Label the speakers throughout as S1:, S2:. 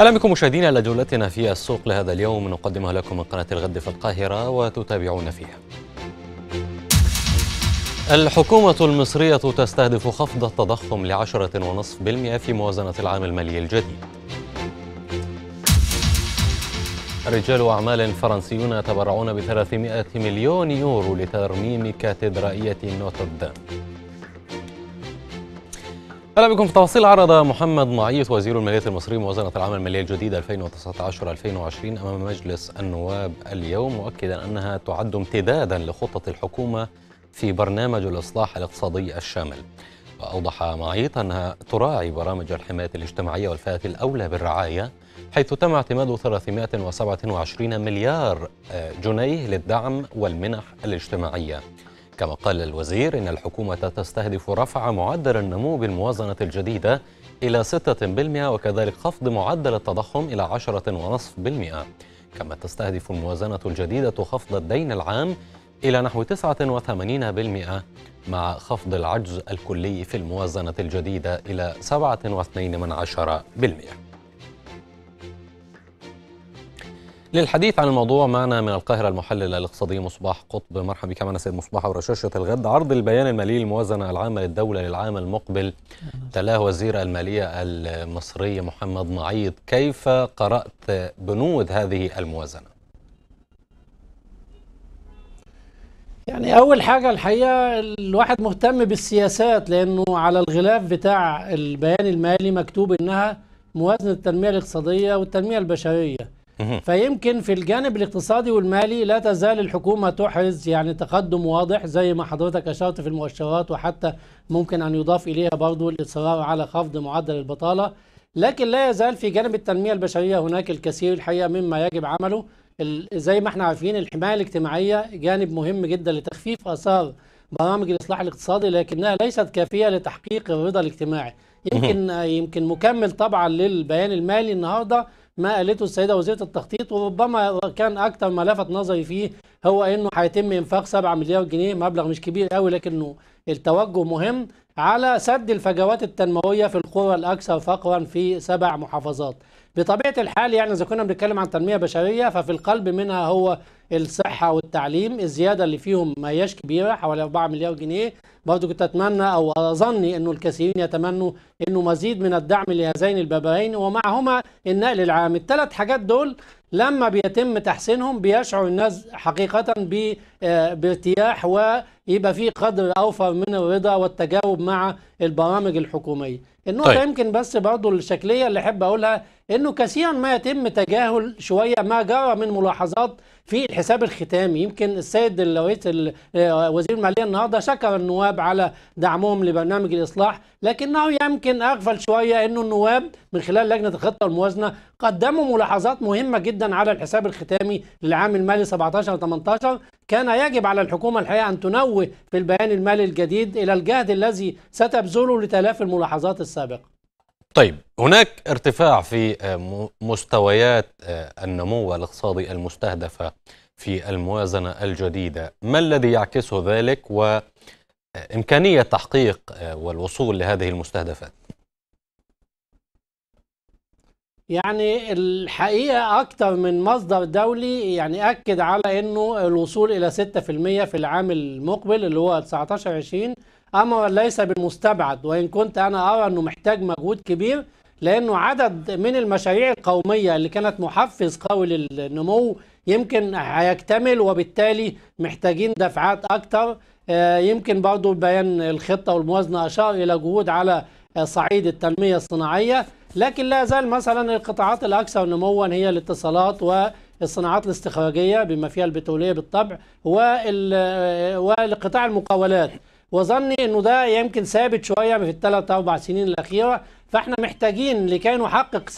S1: اهلا بكم مشاهدينا الى جولتنا في السوق لهذا اليوم نقدمها لكم من قناه الغد في القاهره وتتابعون فيها. الحكومة المصرية تستهدف خفض التضخم لعشرة ونصف بالمئة في موازنة العام المالي الجديد رجال أعمال فرنسيون يتبرعون بثلاثمائة مليون يورو لترميم كاتدرائية نوتردام اهلا بكم في تفاصيل عرض محمد معيط وزير الماليه المصري موازنه العام الماليه الجديده 2019 2020 امام مجلس النواب اليوم مؤكدا انها تعد امتدادا لخطه الحكومه في برنامج الاصلاح الاقتصادي الشامل. واوضح معيط انها تراعي برامج الحمايه الاجتماعيه والفئات الاولى بالرعايه حيث تم اعتماد 327 مليار جنيه للدعم والمنح الاجتماعيه. كما قال الوزير إن الحكومة تستهدف رفع معدل النمو بالموازنة الجديدة إلى 6% وكذلك خفض معدل التضخم إلى 10.5% كما تستهدف الموازنة الجديدة خفض الدين العام إلى نحو 89% مع خفض العجز الكلي في الموازنة الجديدة إلى 7.2% للحديث عن الموضوع معنا من القاهرة المحلل الاقتصادي مصباح قطب مرحبا بك معنا سيد مصباح ورشاشة الغد عرض البيان المالي للموازنة العامة للدولة للعام المقبل تلاه وزير المالية المصري محمد معيط كيف قرأت بنود هذه الموازنة؟
S2: يعني أول حاجة الحقيقة الواحد مهتم بالسياسات لأنه على الغلاف بتاع البيان المالي مكتوب إنها موازنة التنمية الاقتصادية والتنمية البشرية فيمكن في الجانب الاقتصادي والمالي لا تزال الحكومة تحرز يعني تقدم واضح زي ما حضرتك أشرت في المؤشرات وحتى ممكن أن يضاف إليها برضه الإصرار على خفض معدل البطالة لكن لا يزال في جانب التنمية البشرية هناك الكثير الحقيقة مما يجب عمله زي ما احنا عارفين الحماية الاجتماعية جانب مهم جدا لتخفيف أثار برامج الإصلاح الاقتصادي لكنها ليست كافية لتحقيق الرضا الاجتماعي يمكن يمكن مكمل طبعا للبيان المالي النهارده ما قالته السيدة وزيرة التخطيط وربما كان أكثر ما لفت نظري فيه هو أنه هيتم إنفاق 7 مليار جنيه مبلغ مش كبير قوي لكنه التوجه مهم على سد الفجوات التنموية في القرى الأكثر فقرا في سبع محافظات بطبيعة الحال يعني إذا كنا بنتكلم عن تنمية بشرية ففي القلب منها هو الصحة والتعليم الزيادة اللي فيهم ما هياش كبيرة حوالي 4 مليار جنيه برضو كنت أتمنى أو أظني أنه الكثيرين يتمنوا أنه مزيد من الدعم لهذين البابين ومعهما النقل العام الثلاث حاجات دول لما بيتم تحسينهم بيشعر الناس حقيقة آه، بارتياح ويبقى في قدر أوفر من الرضا والتجاوب مع البرامج الحكومية النقطة طيب. يمكن بس برضو الشكلية اللي أحب أقولها أنه كثيرا ما يتم تجاهل شوية ما جرى من ملاحظات في الحساب الختامي يمكن السيد الرئيس آه، وزير المالية النهاردة شكر النواب النواب على دعمهم لبرنامج الإصلاح لكنه يمكن أغفل شوية أنه النواب من خلال لجنة الخطة والموازنة قدموا ملاحظات مهمة جدا على الحساب الختامي للعام المالي 17-18 كان يجب على الحكومة الحقيقة أن تنوه في البيان المالي الجديد إلى الجهد الذي ستبذله لتلافي الملاحظات السابقة
S1: طيب هناك ارتفاع في آه، مستويات آه، النمو الاقتصادي المستهدفه في الموازنة الجديدة ما الذي يعكسه ذلك إمكانية تحقيق آه، والوصول لهذه المستهدفات؟
S2: يعني الحقيقة أكثر من مصدر دولي يعني أكد على أنه الوصول إلى 6% في العام المقبل اللي هو 19-20 أمر ليس بالمستبعد وإن كنت أنا أرى أنه محتاج مجهود كبير لأنه عدد من المشاريع القومية اللي كانت محفز قوي للنمو يمكن هيكتمل وبالتالي محتاجين دفعات أكتر آه، يمكن برضو بيان الخطة والموازنة أشار إلى جهود على صعيد التنمية الصناعية لكن لا زال مثلا القطاعات الأكثر نموا هي الاتصالات و الصناعات الاستخراجيه بما فيها البتروليه بالطبع والقطاع المقاولات وظني انه ده يمكن ثابت شويه في الثلاث اربع سنين الاخيره فاحنا محتاجين لكي نحقق 6%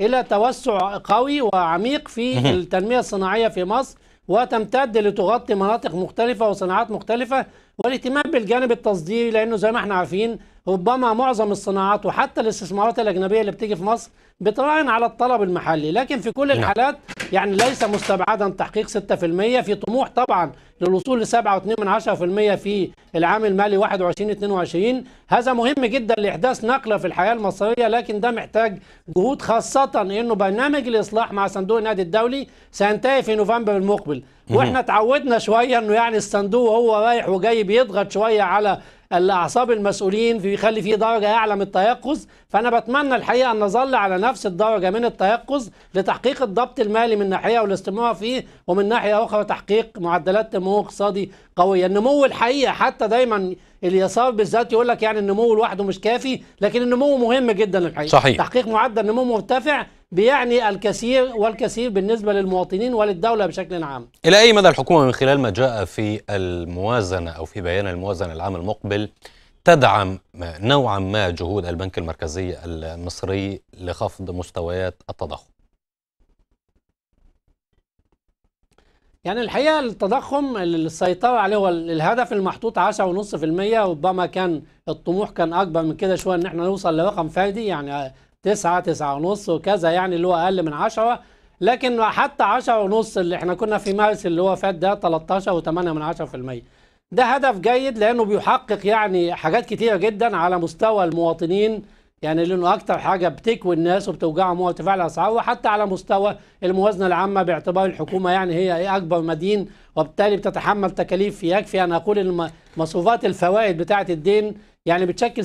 S2: الى توسع قوي وعميق في التنميه الصناعيه في مصر وتمتد لتغطي مناطق مختلفه وصناعات مختلفه والاهتمام بالجانب التصديري لانه زي ما احنا عارفين ربما معظم الصناعات وحتى الاستثمارات الأجنبية اللي بتيجي في مصر بتراهن على الطلب المحلي لكن في كل نعم. الحالات يعني ليس مستبعدا تحقيق 6% في طموح طبعا للوصول ل 7.2% في العام المالي 21 22 هذا مهم جدا لاحداث نقله في الحياه المصريه لكن ده محتاج جهود خاصه انه برنامج الاصلاح مع صندوق النقد الدولي سينتهي في نوفمبر المقبل واحنا تعودنا شويه انه يعني الصندوق هو رايح وجاي بيضغط شويه على الاعصاب المسؤولين بيخلي فيه درجه اعلى من التيقظ فانا بتمنى الحقيقه ان نظل على نفس الدرجه من التيقظ لتحقيق الضبط المالي من ناحيه والاستمرار فيه ومن ناحيه اخرى تحقيق معدلات نمو اقتصادي قويه النمو الحقيقه حتى دايما اليسار بالذات يقول لك يعني النمو لوحده مش كافي لكن النمو مهم جدا الحقيقه صحيح. تحقيق معدل نمو مرتفع بيعني الكثير والكثير بالنسبه للمواطنين وللدوله بشكل عام
S1: الى اي مدى الحكومه من خلال ما جاء في الموازنه او في بيان الموازنه العام المقبل تدعم نوعا ما جهود البنك المركزي المصري لخفض مستويات التضخم
S2: يعني الحقيقه التضخم السيطره عليه هو الهدف المحطوط 10.5% ربما كان الطموح كان اكبر من كده شويه ان احنا نوصل لرقم فردي يعني 9 9.5 وكذا يعني اللي هو اقل من 10 لكن حتى 10.5 اللي احنا كنا في مارس اللي هو فات ده 13 و8 من 10% ده هدف جيد لانه بيحقق يعني حاجات كتيره جدا على مستوى المواطنين يعني لانه اكثر حاجه بتكوي الناس وبتوجعهم هو ارتفاع الاسعار وحتى على مستوى الموازنه العامه باعتبار الحكومه يعني هي إيه اكبر مدين وبالتالي بتتحمل تكاليف يكفي ان اقول ان مصروفات الفوائد بتاعه الدين يعني بتشكل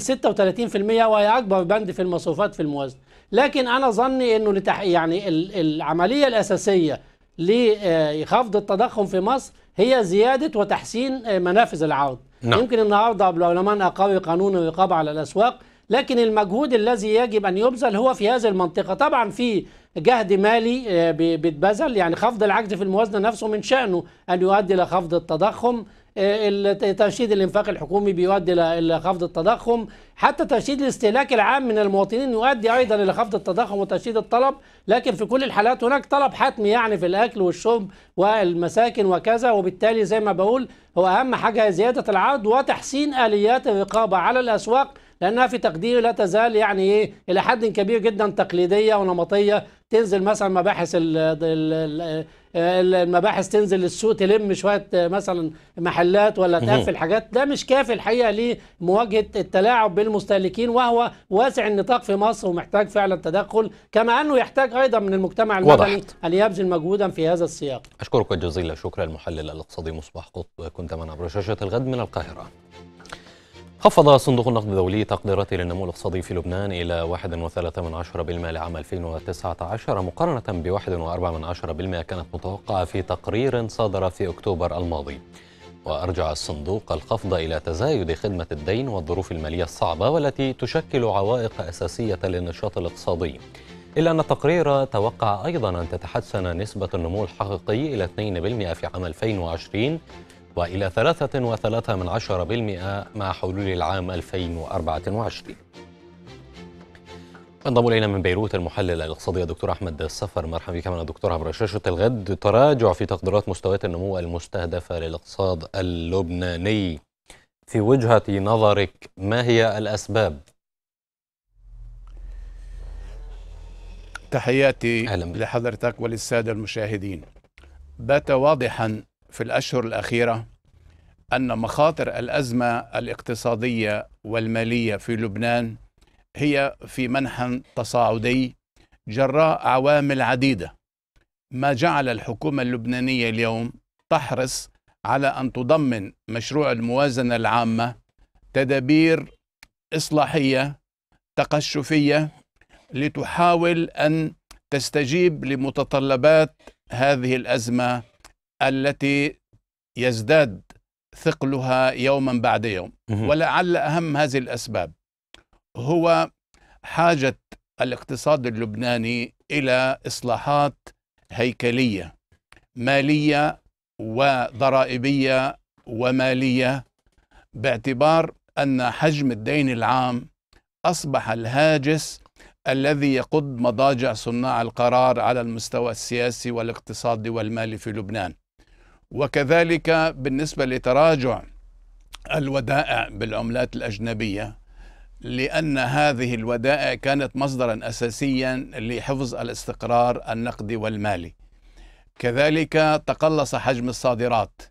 S2: 36% وهي اكبر بند في المصروفات في الموازنه لكن انا ظني انه لتح... يعني العمليه الاساسيه لخفض التضخم في مصر هي زياده وتحسين منافذ العرض نعم. يمكن النهارده البرلمان اقر قانون الرقابه على الاسواق لكن المجهود الذي يجب أن يبذل هو في هذه المنطقة طبعا في جهد مالي آه، بيتبذل يعني خفض العجز في الموازنة نفسه من شأنه أن يؤدي إلى خفض التضخم آه، تشديد الانفاق الحكومي بيؤدي الى خفض التضخم حتى تشديد الاستهلاك العام من المواطنين يؤدي ايضا الى خفض التضخم وتشديد الطلب لكن في كل الحالات هناك طلب حتمي يعني في الاكل والشرب والمساكن وكذا وبالتالي زي ما بقول هو اهم حاجه زياده العرض وتحسين اليات الرقابه على الاسواق لانها في تقديري لا تزال يعني ايه الى حد كبير جدا تقليديه ونمطيه تنزل مثلا مباحث المباحث تنزل للسوق تلم شويه مثلا محلات ولا تقفل حاجات ده مش كافي الحقيقه لمواجهه التلاعب بالمستهلكين وهو واسع النطاق في مصر ومحتاج فعلا تدخل كما انه يحتاج ايضا من المجتمع المدني ان يبذل مجهودا في هذا السياق.
S1: اشكرك جزيل الشكر المحلل الاقتصادي مصباح قط كنت معنا عبر شاشه الغد من القاهره. خفض صندوق النقد الدولي تقديراته للنمو الاقتصادي في لبنان إلى 1.3% لعام 2019 مقارنة ب 1.4% كانت متوقعة في تقرير صادر في أكتوبر الماضي وأرجع الصندوق الخفض إلى تزايد خدمة الدين والظروف المالية الصعبة والتي تشكل عوائق أساسية للنشاط الاقتصادي إلا أن التقرير توقع أيضا أن تتحسن نسبة النمو الحقيقي إلى 2% في عام 2020 وإلى 3.3% مع حلول العام 2024 انضموا الينا من بيروت المحلل الاقتصادي الدكتور احمد السفر مرحبا بك معنا دكتور عبر شاشه الغد تراجع في تقديرات مستويات النمو المستهدفه للاقتصاد اللبناني في وجهه نظرك ما هي الاسباب تحياتي لحضرتك
S3: وللساده المشاهدين بات واضحا في الاشهر الاخيره أن مخاطر الأزمة الاقتصادية والمالية في لبنان هي في منحى تصاعدي جراء عوامل عديدة ما جعل الحكومة اللبنانية اليوم تحرص على أن تضمن مشروع الموازنة العامة تدابير إصلاحية تقشفية لتحاول أن تستجيب لمتطلبات هذه الأزمة التي يزداد ثقلها يوما بعد يوم ولعل أهم هذه الأسباب هو حاجة الاقتصاد اللبناني إلى إصلاحات هيكلية مالية وضرائبية ومالية باعتبار أن حجم الدين العام أصبح الهاجس الذي يقض مضاجع صناع القرار على المستوى السياسي والاقتصادي والمالي في لبنان وكذلك بالنسبة لتراجع الودائع بالعملات الأجنبية لأن هذه الودائع كانت مصدرا أساسيا لحفظ الاستقرار النقدي والمالي كذلك تقلص حجم الصادرات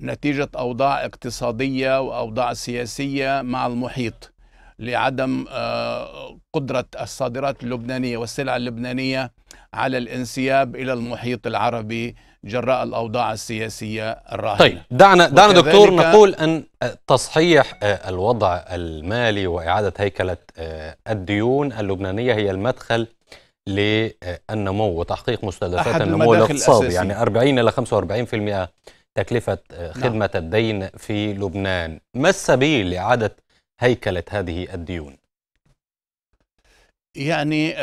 S3: نتيجة أوضاع اقتصادية وأوضاع سياسية مع المحيط لعدم آه، قدرة الصادرات اللبنانية والسلع اللبنانية على الانسياب الى المحيط العربي جراء الاوضاع السياسيه الراهنه. طيب دعنا دعنا دكتور نقول
S1: ان تصحيح آه، الوضع المالي واعاده هيكله آه، الديون اللبنانيه هي المدخل للنمو وتحقيق مستهدفات النمو الاقتصادي يعني 40 الى 45% تكلفه آه، نعم. خدمه نعم. الدين في لبنان، ما السبيل لاعاده هيكله هذه الديون؟
S3: يعني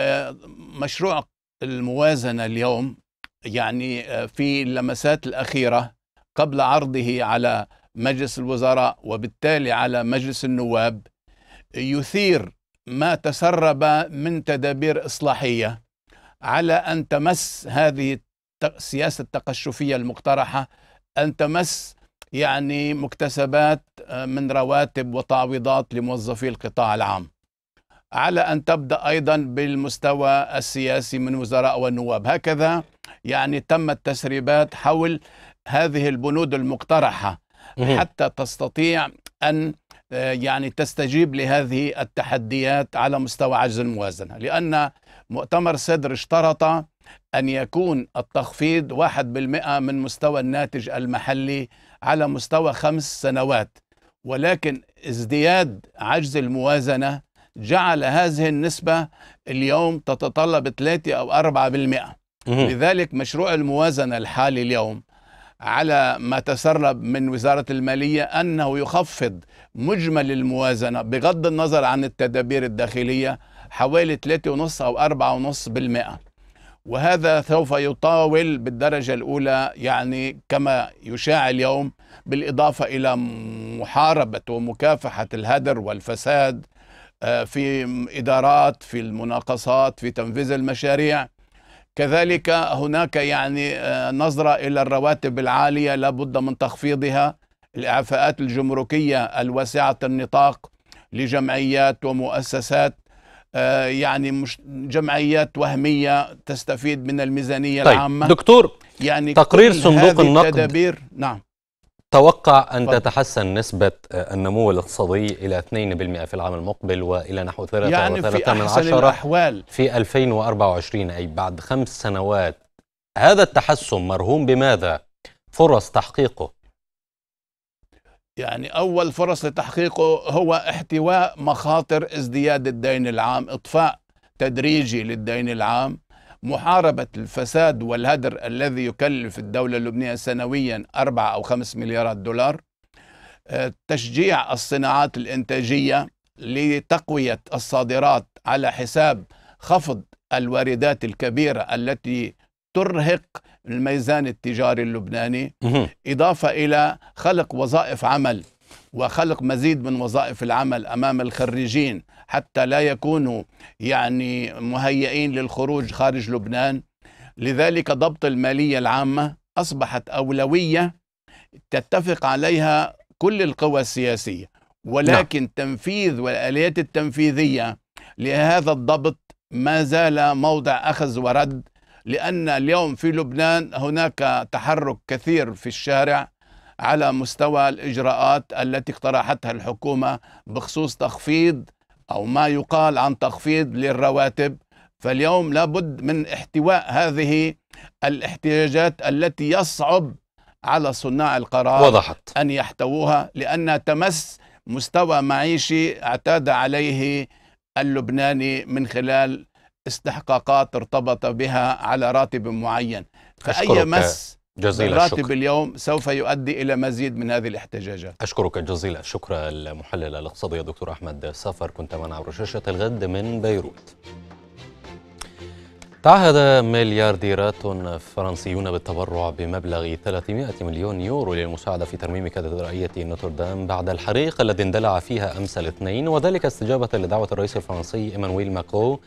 S3: مشروع الموازنة اليوم يعني آه، في اللمسات الأخيرة قبل عرضه على مجلس الوزراء وبالتالي على مجلس النواب يثير ما تسرب من تدابير إصلاحية على أن تمس هذه السياسة التقشفية المقترحة أن تمس يعني مكتسبات آه، من رواتب وتعويضات لموظفي القطاع العام على أن تبدأ أيضا بالمستوى السياسي من وزراء والنواب هكذا يعني تم التسريبات حول هذه البنود المقترحة حتى تستطيع أن آه، يعني تستجيب لهذه التحديات على مستوى عجز الموازنة لأن مؤتمر صدر اشترط أن يكون التخفيض 1% من مستوى الناتج المحلي على مستوى خمس سنوات ولكن ازدياد عجز الموازنة جعل هذه النسبة اليوم تتطلب 3 أو 4% لذلك مشروع الموازنة الحالي اليوم على ما تسرب من وزارة المالية أنه يخفض مجمل الموازنة بغض النظر عن التدابير الداخلية حوالي 3.5 أو 4.5% وهذا سوف يطاول بالدرجة الأولى يعني كما يشاع اليوم بالإضافة إلى محاربة ومكافحة الهدر والفساد آه، في إدارات في المناقصات في تنفيذ المشاريع كذلك هناك يعني آه، نظرة إلى الرواتب العالية لابد من تخفيضها الإعفاءات الجمركية الواسعة النطاق لجمعيات ومؤسسات آه، يعني مش جمعيات وهمية تستفيد من الميزانية طيب العامة دكتور يعني تقرير صندوق النقد التدابير نعم
S1: توقع أن تتحسن نسبة آه، النمو الاقتصادي إلى 2% في العام المقبل وإلى نحو 3 يعني في أحسن الأحوال في 2024 أي بعد خمس سنوات هذا التحسن مرهون بماذا؟ فرص تحقيقه
S3: يعني أول فرص لتحقيقه هو احتواء مخاطر ازدياد الدين العام إطفاء تدريجي للدين العام محاربة الفساد والهدر الذي يكلف الدولة اللبنانية سنويا أربعة أو خمس مليارات دولار آه، تشجيع الصناعات الإنتاجية لتقوية الصادرات على حساب خفض الواردات الكبيرة التي ترهق الميزان التجاري اللبناني إضافة إلى خلق وظائف عمل وخلق مزيد من وظائف العمل امام الخريجين حتى لا يكونوا يعني مهيئين للخروج خارج لبنان لذلك ضبط الماليه العامه اصبحت اولويه تتفق عليها كل القوى السياسيه ولكن لا. نعم. تنفيذ والاليات التنفيذيه لهذا الضبط ما زال موضع اخذ ورد لان اليوم في لبنان هناك تحرك كثير في الشارع على مستوى الإجراءات التي اقترحتها الحكومة بخصوص تخفيض أو ما يقال عن تخفيض للرواتب فاليوم لابد من احتواء هذه الاحتياجات التي يصعب على صناع القرار وضحت. أن يحتووها لأنها تمس مستوى معيشي اعتاد عليه اللبناني من خلال استحقاقات ارتبط بها على راتب معين فأي مس جزيل الشكر الراتب اليوم سوف يؤدي إلى مزيد من هذه
S1: الاحتجاجات أشكرك جزيل الشكر المحلل الاقتصادي الدكتور أحمد سفر كنت معنا عبر شاشة الغد من بيروت تعهد مليارديرات فرنسيون بالتبرع بمبلغ 300 مليون يورو للمساعدة في ترميم كاتدرائية نوتردام بعد الحريق الذي اندلع فيها أمس الاثنين وذلك استجابة لدعوة الرئيس الفرنسي إيمانويل ماكرو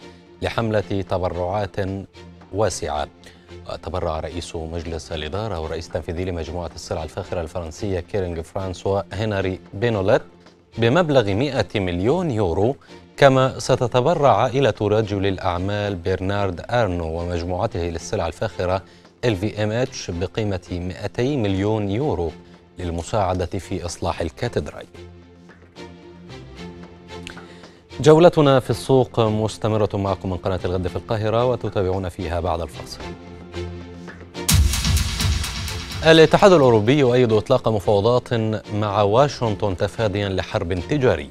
S1: لحملة تبرعات واسعة تبرع رئيس مجلس الإدارة والرئيس التنفيذي لمجموعة السلع الفاخرة الفرنسية كيرينغ فرانسوا هنري بينولت بمبلغ 100 مليون يورو كما ستتبرع عائلة رجل الأعمال برنارد أرنو ومجموعته للسلع الفاخرة LVMH بقيمة 200 مليون يورو للمساعدة في إصلاح الكاتدرائي جولتنا في السوق مستمرة معكم من قناة الغد في القاهرة وتتابعون فيها بعد الفاصل الاتحاد الأوروبي يؤيد إطلاق مفاوضات مع واشنطن تفاديا لحرب تجارية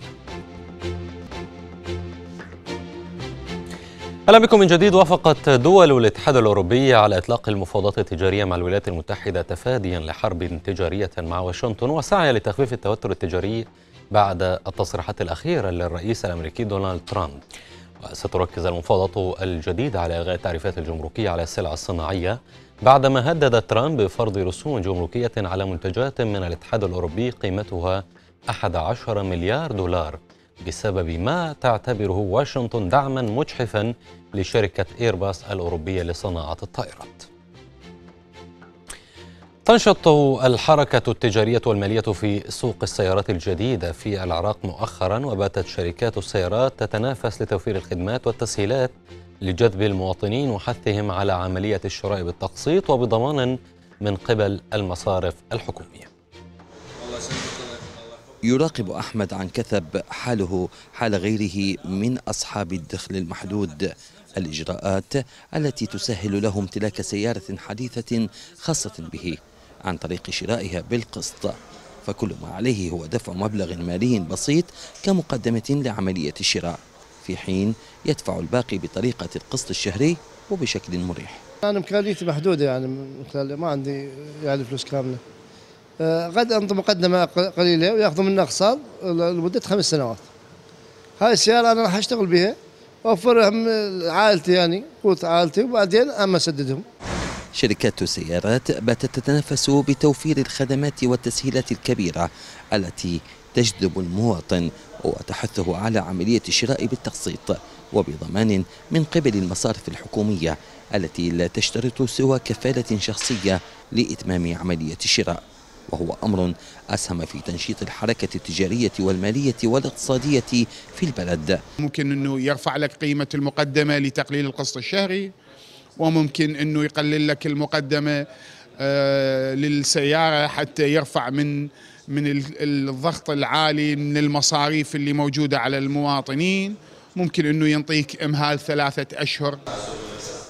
S1: اهلا بكم من جديد وافقت دول الاتحاد الاوروبي على اطلاق المفاوضات التجاريه مع الولايات المتحده تفاديا لحرب تجاريه مع واشنطن وسعيا لتخفيف التوتر التجاري بعد التصريحات الاخيره للرئيس الامريكي دونالد ترامب. وستركز المفاوضات الجديده على الغاء التعريفات الجمركيه على السلع الصناعيه بعدما هدد ترامب بفرض رسوم جمركية على منتجات من الاتحاد الأوروبي قيمتها 11 مليار دولار بسبب ما تعتبره واشنطن دعما مجحفا لشركة إيرباص الأوروبية لصناعة الطائرات تنشط الحركة التجارية والمالية في سوق السيارات الجديدة في العراق مؤخرا وباتت شركات السيارات تتنافس لتوفير الخدمات والتسهيلات لجذب المواطنين وحثهم على عملية الشراء بالتقسيط وبضمان من قبل المصارف الحكومية
S4: يراقب أحمد عن كثب حاله حال غيره من أصحاب الدخل المحدود الإجراءات التي تسهل له امتلاك سيارة حديثة خاصة به عن طريق شرائها بالقسط فكل ما عليه هو دفع مبلغ مالي بسيط كمقدمة لعملية الشراء في حين يدفع الباقي بطريقة القسط الشهري وبشكل مريح
S2: أنا يعني امكانيتي محدودة يعني ما عندي يعني فلوس كاملة آه، قد أنظم مقدمة قليلة ويأخذوا مني أقساط لمدة خمس سنوات هاي السيارة أنا راح أشتغل بها أوفر عائلتي يعني قوت عائلتي وبعدين أما أسددهم
S4: شركات السيارات باتت تتنافس بتوفير الخدمات والتسهيلات الكبيرة التي تجذب المواطن وتحثه على عملية الشراء بالتقسيط وبضمان من قبل المصارف الحكومية التي لا تشترط سوى كفالة شخصية لإتمام عملية الشراء وهو أمر أسهم في تنشيط الحركة التجارية والمالية والاقتصادية في البلد ممكن
S3: أنه يرفع لك قيمة المقدمة لتقليل القسط الشهري وممكن أنه يقلل لك المقدمة آه، للسيارة حتى يرفع من من الضغط العالي من المصاريف اللي موجودة على المواطنين ممكن أنه ينطيك إمهال ثلاثة أشهر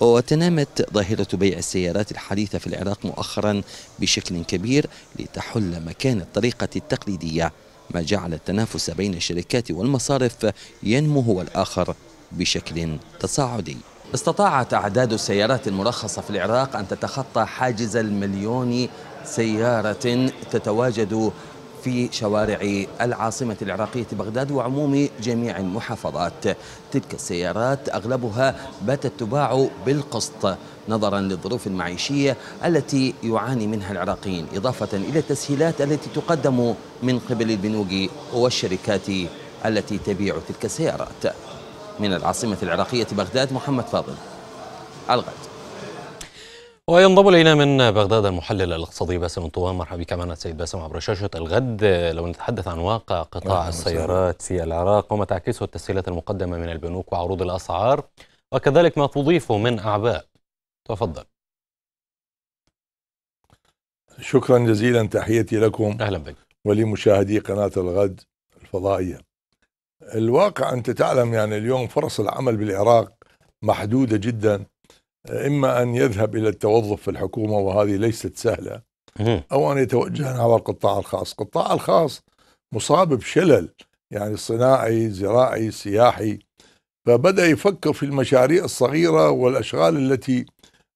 S4: وتنامت ظاهرة بيع السيارات الحديثة في العراق مؤخرا بشكل كبير لتحل مكان الطريقة التقليدية ما جعل التنافس بين الشركات والمصارف ينمو هو الآخر بشكل تصاعدي استطاعت أعداد السيارات المرخصة في العراق أن تتخطى حاجز المليون سيارة تتواجد في شوارع العاصمة العراقية بغداد وعموم جميع المحافظات تلك السيارات أغلبها باتت تباع بالقسط نظرا للظروف المعيشية التي يعاني منها العراقيين إضافة إلى التسهيلات التي تقدم من قبل البنوك والشركات التي تبيع تلك السيارات من العاصمة العراقية بغداد محمد فاضل الغد
S1: وينضم الينا من بغداد المحلل الاقتصادي باسم انطوان مرحبا بك معنا السيد باسم عبر شاشه الغد لو نتحدث عن واقع قطاع السيارات في العراق وما تعكسه التسهيلات المقدمه من البنوك وعروض الاسعار وكذلك ما تضيفه من اعباء تفضل
S5: شكرا جزيلا تحيتي لكم اهلا بك ولمشاهدي قناه الغد الفضائيه الواقع انت تعلم يعني اليوم فرص العمل بالعراق محدوده جدا إما أن يذهب إلى التوظف في الحكومة وهذه ليست سهلة أو أن يتوجه نحو القطاع الخاص القطاع الخاص مصاب بشلل يعني صناعي زراعي سياحي فبدأ يفكر في المشاريع الصغيرة والأشغال التي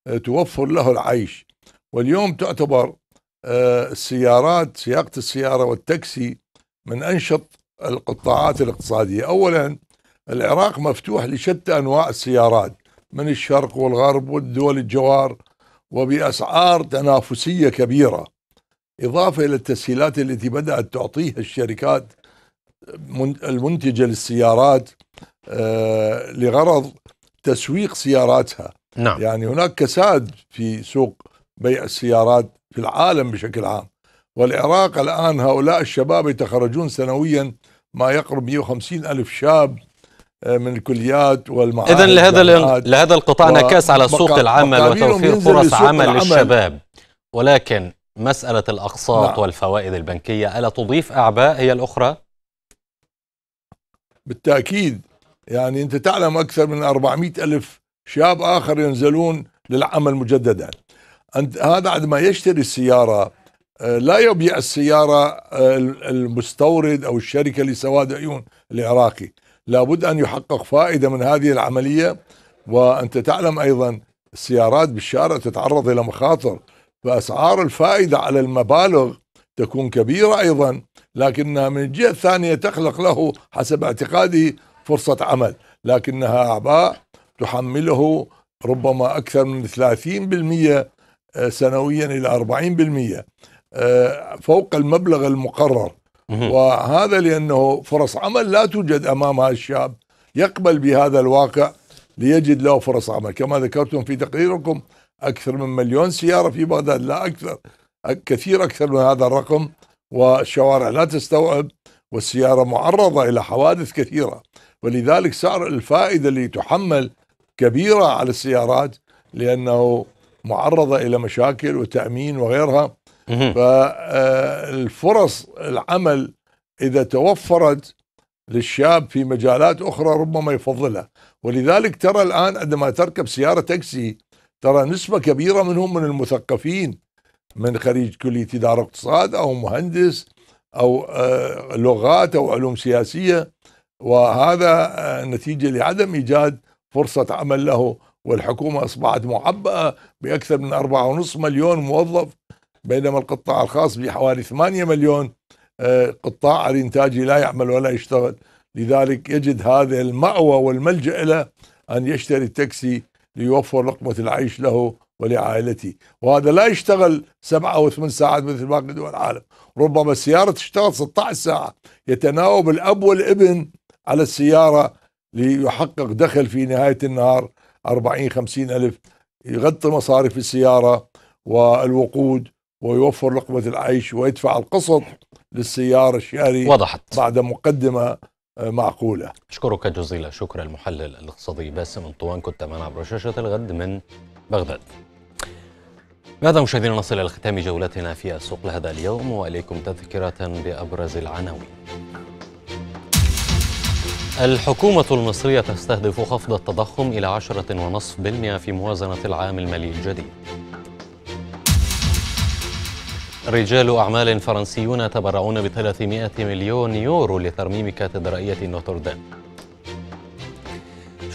S5: آه، توفر له العيش واليوم تعتبر آه، السيارات سياقة السيارة والتاكسي من أنشط القطاعات الاقتصادية أولا العراق مفتوح لشتى أنواع السيارات من الشرق والغرب والدول الجوار وبأسعار تنافسية كبيرة إضافة إلى التسهيلات التي بدأت تعطيها الشركات المنتجة للسيارات آه، لغرض تسويق سياراتها نعم. يعني هناك كساد في سوق بيع السيارات في العالم بشكل عام والعراق الآن هؤلاء الشباب يتخرجون سنويا ما يقرب 150 ألف شاب آه، من الكليات والمعاهد اذا لهذا لهذا القطاع انعكاس على سوق العمل وتوفير فرص عمل للشباب
S1: ولكن مساله الاقساط نعم. والفوائد البنكيه
S5: الا تضيف اعباء هي الاخرى بالتاكيد يعني انت تعلم اكثر من 400 الف شاب اخر ينزلون للعمل مجددا أنت هذا عندما يشتري السياره آه، لا يبيع السياره آه، المستورد او الشركه لسواد عيون العراقي لابد أن يحقق فائدة من هذه العملية وأنت تعلم أيضا السيارات بالشارع تتعرض إلى مخاطر فأسعار الفائدة على المبالغ تكون كبيرة أيضا لكنها من الجهة الثانية تخلق له حسب اعتقادي فرصة عمل لكنها أعباء تحمله ربما أكثر من 30% آه، سنويا إلى 40% آه، فوق المبلغ المقرر وهذا لأنه فرص عمل لا توجد أمام هذا الشاب يقبل بهذا الواقع ليجد له فرص عمل كما ذكرتم في تقريركم أكثر من مليون سيارة في بغداد لا أكثر كثير أكثر من هذا الرقم والشوارع لا تستوعب والسيارة معرضة إلى حوادث كثيرة ولذلك سعر الفائدة اللي تحمل كبيرة على السيارات لأنه معرضة إلى مشاكل وتأمين وغيرها فالفرص العمل اذا توفرت للشاب في مجالات اخرى ربما يفضلها ولذلك ترى الان عندما تركب سياره تاكسي ترى نسبه كبيره منهم من المثقفين من خريج كليه اداره اقتصاد او مهندس او آه، لغات او علوم سياسيه وهذا آه، نتيجه لعدم ايجاد فرصه عمل له والحكومه اصبحت معبأه باكثر من 4.5 مليون موظف بينما القطاع الخاص بحوالي 8 مليون آه، قطاع الانتاجي لا يعمل ولا يشتغل لذلك يجد هذا المأوى والملجأ له أن يشتري التاكسي ليوفر لقمة العيش له ولعائلته وهذا لا يشتغل سبعة أو ثمان ساعات مثل باقي دول العالم ربما السيارة تشتغل 16 ساعة يتناوب الأب والابن على السيارة ليحقق دخل في نهاية النهار 40 50 ألف يغطي مصاريف السيارة والوقود ويوفر لقمة العيش ويدفع القسط للسيارة الشاري وضحت بعد مقدمة آه، معقولة
S1: أشكرك جزيلا شكرا المحلل الاقتصادي باسم انطوان كنت معنا عبر شاشة الغد من بغداد بهذا مشاهدينا نصل إلى ختام جولتنا في السوق لهذا اليوم وإليكم تذكرة بأبرز العناوين الحكومة المصرية تستهدف خفض التضخم إلى 10.5% في موازنة العام المالي الجديد رجال أعمال فرنسيون تبرعون ب 300 مليون يورو لترميم كاتدرائية نوتردام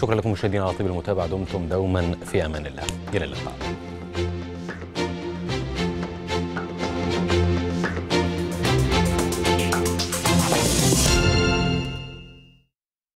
S1: شكرا لكم مشاهدينا على طيب المتابعة دمتم دوما في أمان الله إلى اللقاء